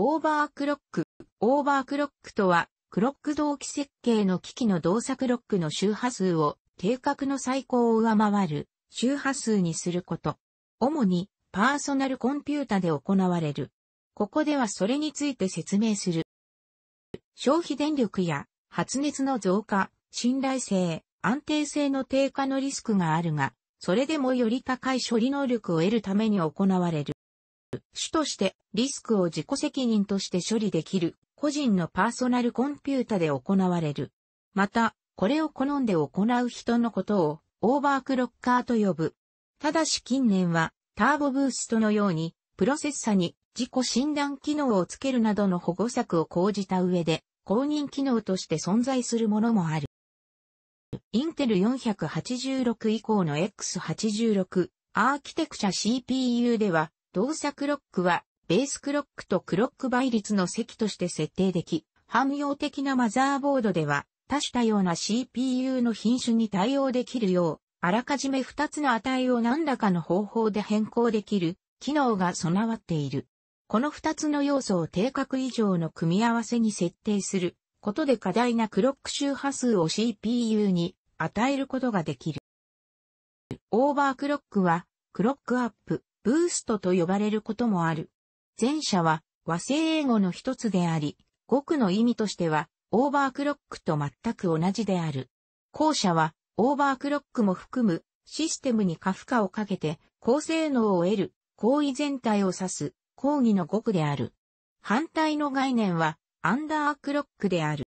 オーバークロック。オーバークロックとは、クロック同期設計の機器の動作クロックの周波数を定格の最高を上回る周波数にすること。主にパーソナルコンピュータで行われる。ここではそれについて説明する。消費電力や発熱の増加、信頼性、安定性の低下のリスクがあるが、それでもより高い処理能力を得るために行われる。主としてリスクを自己責任として処理できる個人のパーソナルコンピュータで行われる。また、これを好んで行う人のことをオーバークロッカーと呼ぶ。ただし近年はターボブーストのようにプロセッサに自己診断機能をつけるなどの保護策を講じた上で公認機能として存在するものもある。インテル486以降の X86 アーキテクチャ CPU では動作クロックは、ベースクロックとクロック倍率の積として設定でき、汎用的なマザーボードでは、多種多様な CPU の品種に対応できるよう、あらかじめ2つの値を何らかの方法で変更できる、機能が備わっている。この2つの要素を定格以上の組み合わせに設定することで過大なクロック周波数を CPU に与えることができる。オーバークロックは、クロックアップ、ブーストと呼ばれることもある。前者は和製英語の一つであり、語句の意味としてはオーバークロックと全く同じである。後者はオーバークロックも含むシステムに過負荷をかけて高性能を得る行為全体を指す講義の語句である。反対の概念はアンダークロックである。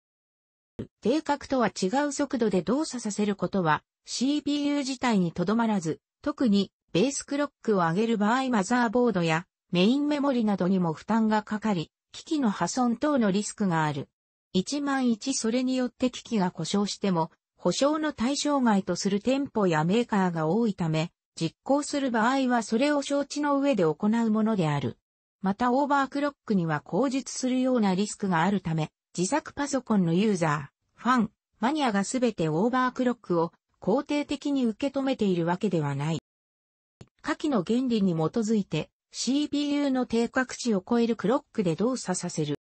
定格とは違う速度で動作させることは CPU 自体にとどまらず、特にベースクロックを上げる場合マザーボードやメインメモリなどにも負担がかかり、機器の破損等のリスクがある。1万1それによって機器が故障しても、保証の対象外とする店舗やメーカーが多いため、実行する場合はそれを承知の上で行うものである。またオーバークロックには口述するようなリスクがあるため、自作パソコンのユーザー、ファン、マニアがすべてオーバークロックを肯定的に受け止めているわけではない。下記の原理に基づいて CPU の定格値を超えるクロックで動作させる。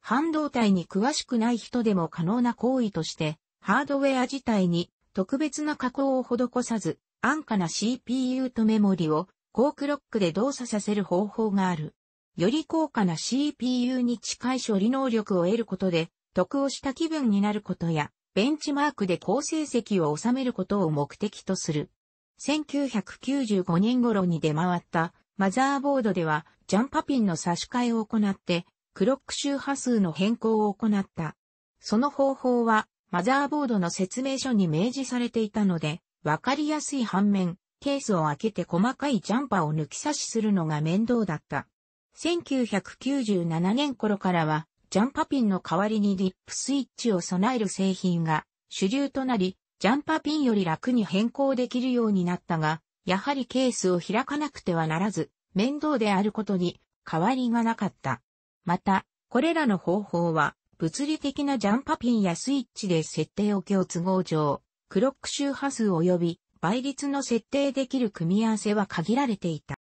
半導体に詳しくない人でも可能な行為として、ハードウェア自体に特別な加工を施さず、安価な CPU とメモリを高クロックで動作させる方法がある。より高価な CPU に近い処理能力を得ることで、得をした気分になることや、ベンチマークで高成績を収めることを目的とする。1995年頃に出回ったマザーボードではジャンパピンの差し替えを行ってクロック周波数の変更を行った。その方法はマザーボードの説明書に明示されていたのでわかりやすい反面ケースを開けて細かいジャンパを抜き差しするのが面倒だった。1997年頃からはジャンパピンの代わりにリップスイッチを備える製品が主流となり、ジャンパピンより楽に変更できるようになったが、やはりケースを開かなくてはならず、面倒であることに変わりがなかった。また、これらの方法は、物理的なジャンパピンやスイッチで設定を共都合上、クロック周波数及び倍率の設定できる組み合わせは限られていた。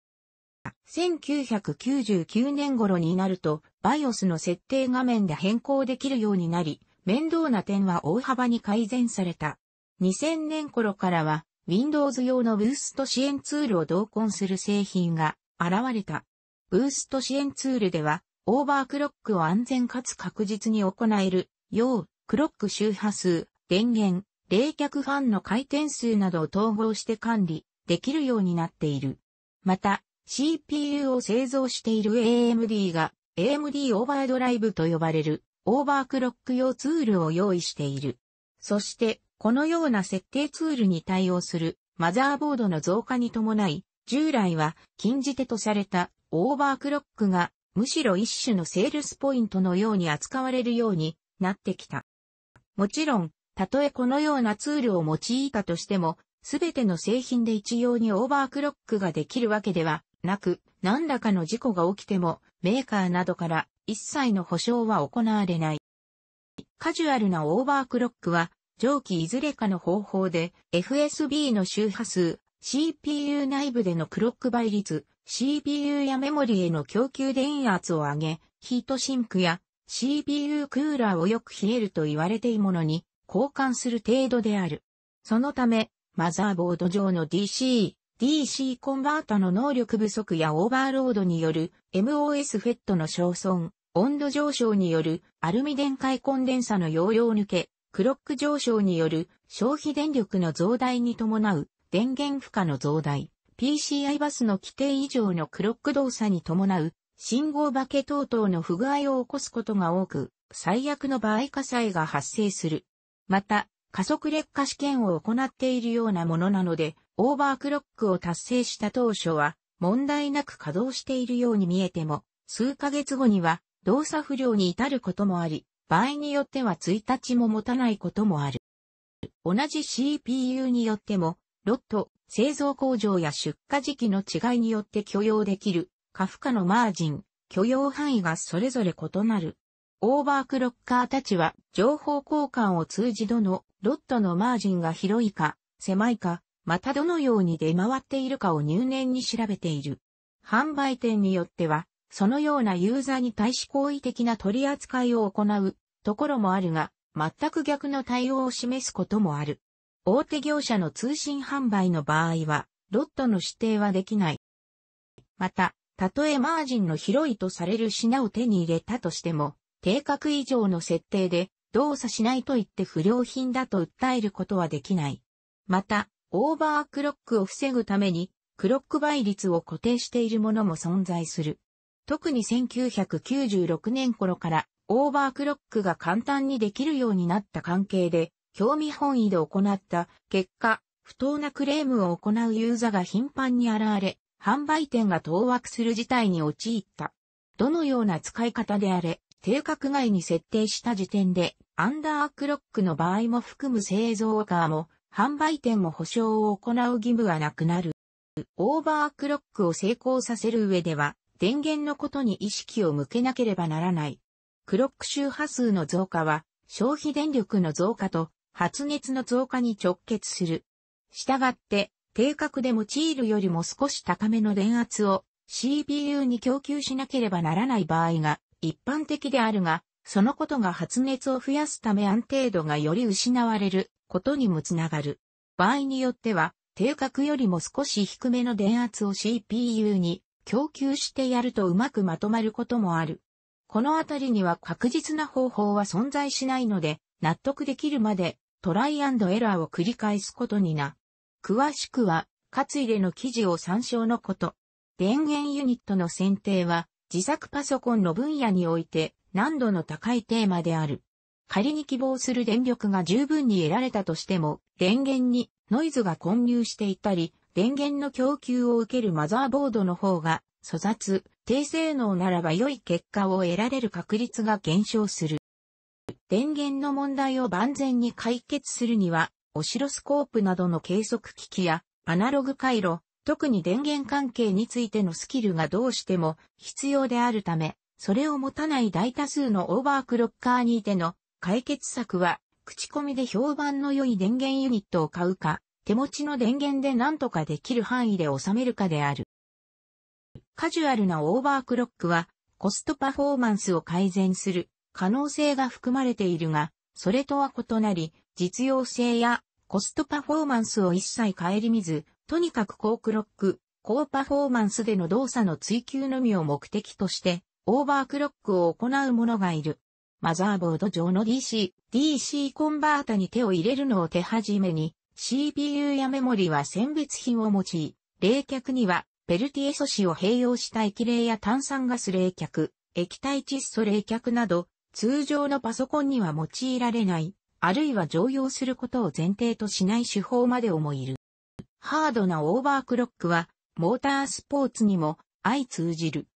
1999年頃になると、BIOS の設定画面で変更できるようになり、面倒な点は大幅に改善された。2000年頃からは Windows 用のブースト支援ツールを同梱する製品が現れた。ブースト支援ツールではオーバークロックを安全かつ確実に行えるようクロック周波数、電源、冷却ファンの回転数などを統合して管理できるようになっている。また CPU を製造している AMD が AMD オーバードライブと呼ばれるオーバークロック用ツールを用意している。そしてこのような設定ツールに対応するマザーボードの増加に伴い、従来は禁じ手とされたオーバークロックがむしろ一種のセールスポイントのように扱われるようになってきた。もちろん、たとえこのようなツールを用いたとしても、すべての製品で一様にオーバークロックができるわけではなく、何らかの事故が起きても、メーカーなどから一切の保証は行われない。カジュアルなオーバークロックは、上記いずれかの方法で FSB の周波数、CPU 内部でのクロック倍率、CPU やメモリへの供給電圧を上げ、ヒートシンクや CPU クーラーをよく冷えると言われているものに交換する程度である。そのため、マザーボード上の DC、DC コンバータの能力不足やオーバーロードによる MOS フェットの消損、温度上昇によるアルミ電解コンデンサの容量抜け、クロック上昇による消費電力の増大に伴う電源負荷の増大、PCI バスの規定以上のクロック動作に伴う信号化け等々の不具合を起こすことが多く、最悪の場合火災が発生する。また、加速劣化試験を行っているようなものなので、オーバークロックを達成した当初は、問題なく稼働しているように見えても、数ヶ月後には動作不良に至ることもあり、場合によっては1日も持たないこともある。同じ CPU によっても、ロット、製造工場や出荷時期の違いによって許容できる、過負荷のマージン、許容範囲がそれぞれ異なる。オーバークロッカーたちは、情報交換を通じどの、ロットのマージンが広いか、狭いか、またどのように出回っているかを入念に調べている。販売店によっては、そのようなユーザーに対し好意的な取り扱いを行うところもあるが、全く逆の対応を示すこともある。大手業者の通信販売の場合は、ロットの指定はできない。また、たとえマージンの広いとされる品を手に入れたとしても、定格以上の設定で動作しないと言って不良品だと訴えることはできない。また、オーバークロックを防ぐために、クロック倍率を固定しているものも存在する。特に1996年頃からオーバークロックが簡単にできるようになった関係で、興味本位で行った結果、不当なクレームを行うユーザーが頻繁に現れ、販売店が当惑する事態に陥った。どのような使い方であれ、定格外に設定した時点で、アンダークロックの場合も含む製造ーも、販売店も保証を行う義務はなくなる。オーバークロックを成功させる上では、電源のことに意識を向けなければならない。クロック周波数の増加は、消費電力の増加と発熱の増加に直結する。したがって、定格で用いるよりも少し高めの電圧を CPU に供給しなければならない場合が一般的であるが、そのことが発熱を増やすため安定度がより失われることにもつながる。場合によっては、定格よりも少し低めの電圧を CPU に供給してやるとうまくまとまることもある。このあたりには確実な方法は存在しないので、納得できるまでトライアンドエラーを繰り返すことにな。詳しくは、カツイの記事を参照のこと。電源ユニットの選定は、自作パソコンの分野において難度の高いテーマである。仮に希望する電力が十分に得られたとしても、電源にノイズが混入していたり、電源の供給を受けるマザーボードの方が、粗雑、低性能ならば良い結果を得られる確率が減少する。電源の問題を万全に解決するには、オシロスコープなどの計測機器や、アナログ回路、特に電源関係についてのスキルがどうしても必要であるため、それを持たない大多数のオーバークロッカーにいての解決策は、口コミで評判の良い電源ユニットを買うか、手持ちの電源で何とかできる範囲で収めるかである。カジュアルなオーバークロックはコストパフォーマンスを改善する可能性が含まれているが、それとは異なり、実用性やコストパフォーマンスを一切顧みず、とにかく高クロック、高パフォーマンスでの動作の追求のみを目的として、オーバークロックを行う者がいる。マザーボード上の DC、DC コンバータに手を入れるのを手始めに、CPU やメモリは選別品を用い、冷却にはペルティエ素子を併用した液冷や炭酸ガス冷却、液体窒素冷却など、通常のパソコンには用いられない、あるいは常用することを前提としない手法までをもいる。ハードなオーバークロックは、モータースポーツにも相通じる。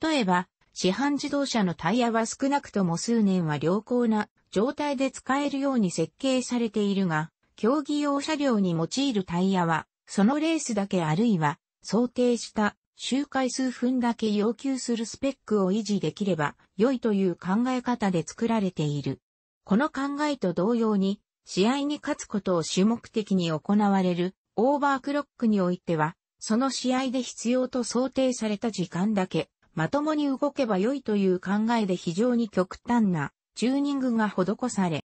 例えば、市販自動車のタイヤは少なくとも数年は良好な状態で使えるように設計されているが、競技用車両に用いるタイヤは、そのレースだけあるいは、想定した周回数分だけ要求するスペックを維持できれば良いという考え方で作られている。この考えと同様に、試合に勝つことを主目的に行われるオーバークロックにおいては、その試合で必要と想定された時間だけ、まともに動けば良いという考えで非常に極端なチューニングが施され、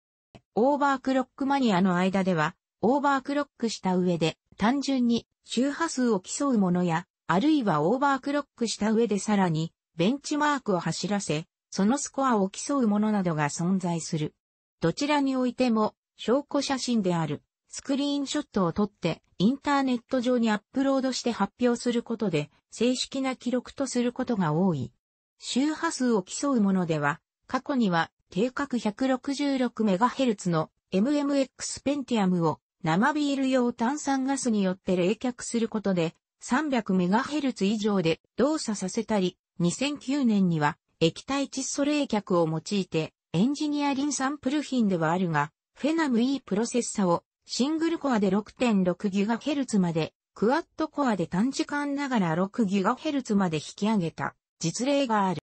オーバークロックマニアの間では、オーバークロックした上で、単純に周波数を競うものや、あるいはオーバークロックした上でさらに、ベンチマークを走らせ、そのスコアを競うものなどが存在する。どちらにおいても、証拠写真である、スクリーンショットを撮って、インターネット上にアップロードして発表することで、正式な記録とすることが多い。周波数を競うものでは、過去には定格 166MHz の MMX ペンティアムを生ビール用炭酸ガスによって冷却することで 300MHz 以上で動作させたり、2009年には液体窒素冷却を用いてエンジニアリンサンプル品ではあるが、フェナム E プロセッサをシングルコアで 6.6GHz まで、クワットコアで短時間ながら 6GHz まで引き上げた実例がある。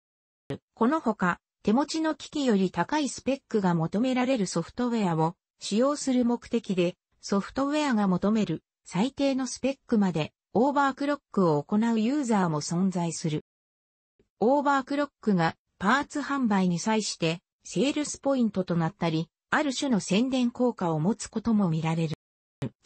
このほか、手持ちの機器より高いスペックが求められるソフトウェアを使用する目的で、ソフトウェアが求める最低のスペックまでオーバークロックを行うユーザーも存在する。オーバークロックがパーツ販売に際してセールスポイントとなったり、ある種の宣伝効果を持つことも見られる。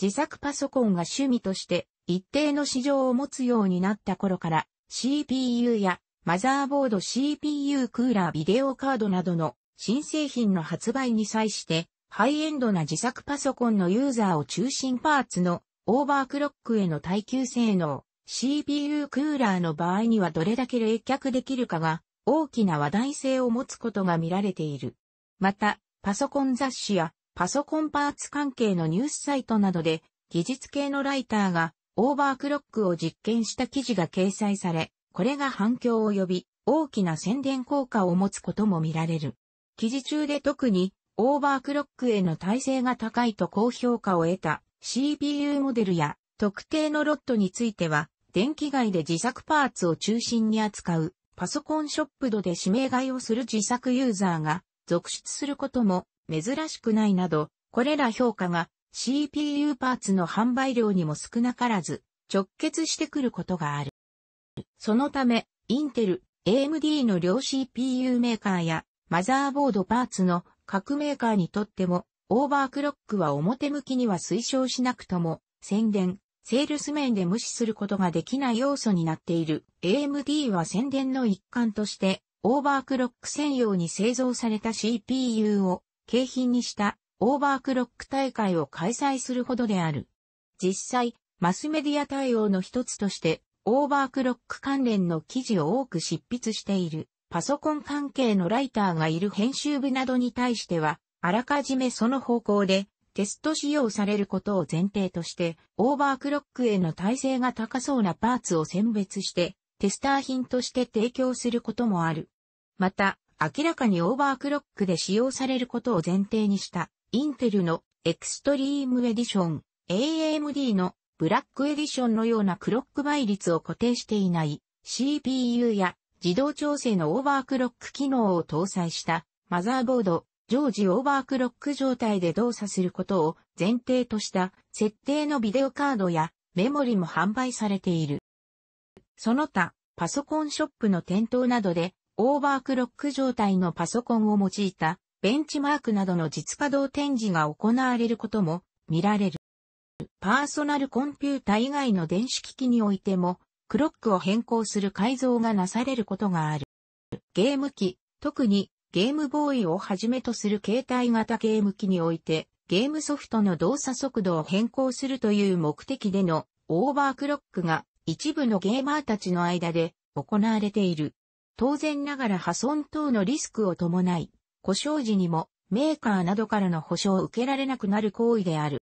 自作パソコンが趣味として一定の市場を持つようになった頃から CPU やマザーボード CPU クーラービデオカードなどの新製品の発売に際して、ハイエンドな自作パソコンのユーザーを中心パーツのオーバークロックへの耐久性能、CPU クーラーの場合にはどれだけ冷却できるかが大きな話題性を持つことが見られている。また、パソコン雑誌やパソコンパーツ関係のニュースサイトなどで技術系のライターがオーバークロックを実験した記事が掲載され、これが反響を呼び、大きな宣伝効果を持つことも見られる。記事中で特に、オーバークロックへの耐性が高いと高評価を得た CPU モデルや特定のロットについては、電気街で自作パーツを中心に扱うパソコンショップ度で指名買いをする自作ユーザーが続出することも珍しくないなど、これら評価が CPU パーツの販売量にも少なからず直結してくることがある。そのため、インテル、AMD の両 CPU メーカーや、マザーボードパーツの各メーカーにとっても、オーバークロックは表向きには推奨しなくとも、宣伝、セールス面で無視することができない要素になっている。AMD は宣伝の一環として、オーバークロック専用に製造された CPU を景品にしたオーバークロック大会を開催するほどである。実際、マスメディア対応の一つとして、オーバークロック関連の記事を多く執筆している、パソコン関係のライターがいる編集部などに対しては、あらかじめその方向でテスト使用されることを前提として、オーバークロックへの耐性が高そうなパーツを選別して、テスター品として提供することもある。また、明らかにオーバークロックで使用されることを前提にした、インテルのエクストリームエディション、AMD のブラックエディションのようなクロック倍率を固定していない CPU や自動調整のオーバークロック機能を搭載したマザーボード、常時オーバークロック状態で動作することを前提とした設定のビデオカードやメモリも販売されている。その他、パソコンショップの店頭などでオーバークロック状態のパソコンを用いたベンチマークなどの実稼働展示が行われることも見られる。パーソナルコンピュータ以外の電子機器においても、クロックを変更する改造がなされることがある。ゲーム機、特にゲームボーイをはじめとする携帯型ゲーム機において、ゲームソフトの動作速度を変更するという目的でのオーバークロックが一部のゲーマーたちの間で行われている。当然ながら破損等のリスクを伴い、故障時にもメーカーなどからの保証を受けられなくなる行為である。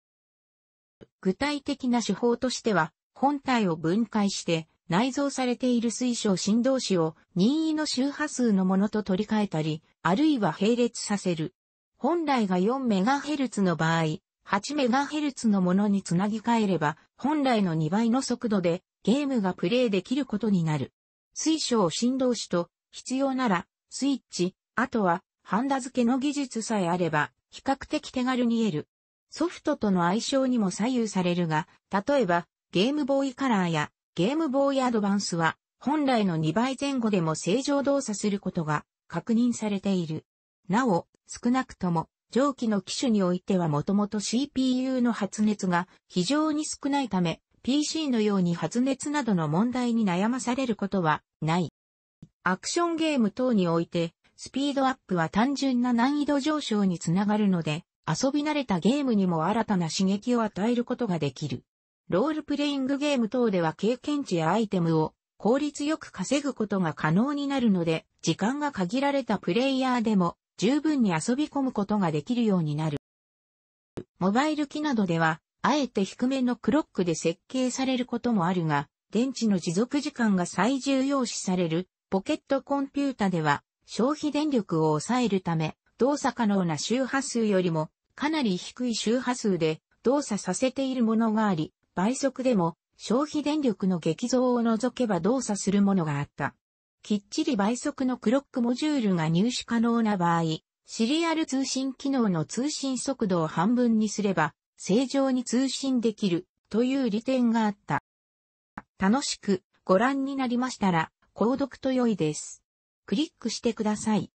具体的な手法としては、本体を分解して内蔵されている水晶振動子を任意の周波数のものと取り替えたり、あるいは並列させる。本来が 4MHz の場合、8MHz のものにつなぎ替えれば、本来の2倍の速度でゲームがプレイできることになる。水晶振動子と必要ならスイッチ、あとはハンダ付けの技術さえあれば比較的手軽に得る。ソフトとの相性にも左右されるが、例えば、ゲームボーイカラーやゲームボーイアドバンスは、本来の2倍前後でも正常動作することが確認されている。なお、少なくとも、上記の機種においてはもともと CPU の発熱が非常に少ないため、PC のように発熱などの問題に悩まされることはない。アクションゲーム等において、スピードアップは単純な難易度上昇につながるので、遊び慣れたゲームにも新たな刺激を与えることができる。ロールプレイングゲーム等では経験値やアイテムを効率よく稼ぐことが可能になるので、時間が限られたプレイヤーでも十分に遊び込むことができるようになる。モバイル機などでは、あえて低めのクロックで設計されることもあるが、電池の持続時間が最重要視されるポケットコンピュータでは消費電力を抑えるため動作可能な周波数よりもかなり低い周波数で動作させているものがあり、倍速でも消費電力の激増を除けば動作するものがあった。きっちり倍速のクロックモジュールが入手可能な場合、シリアル通信機能の通信速度を半分にすれば、正常に通信できるという利点があった。楽しくご覧になりましたら、購読と良いです。クリックしてください。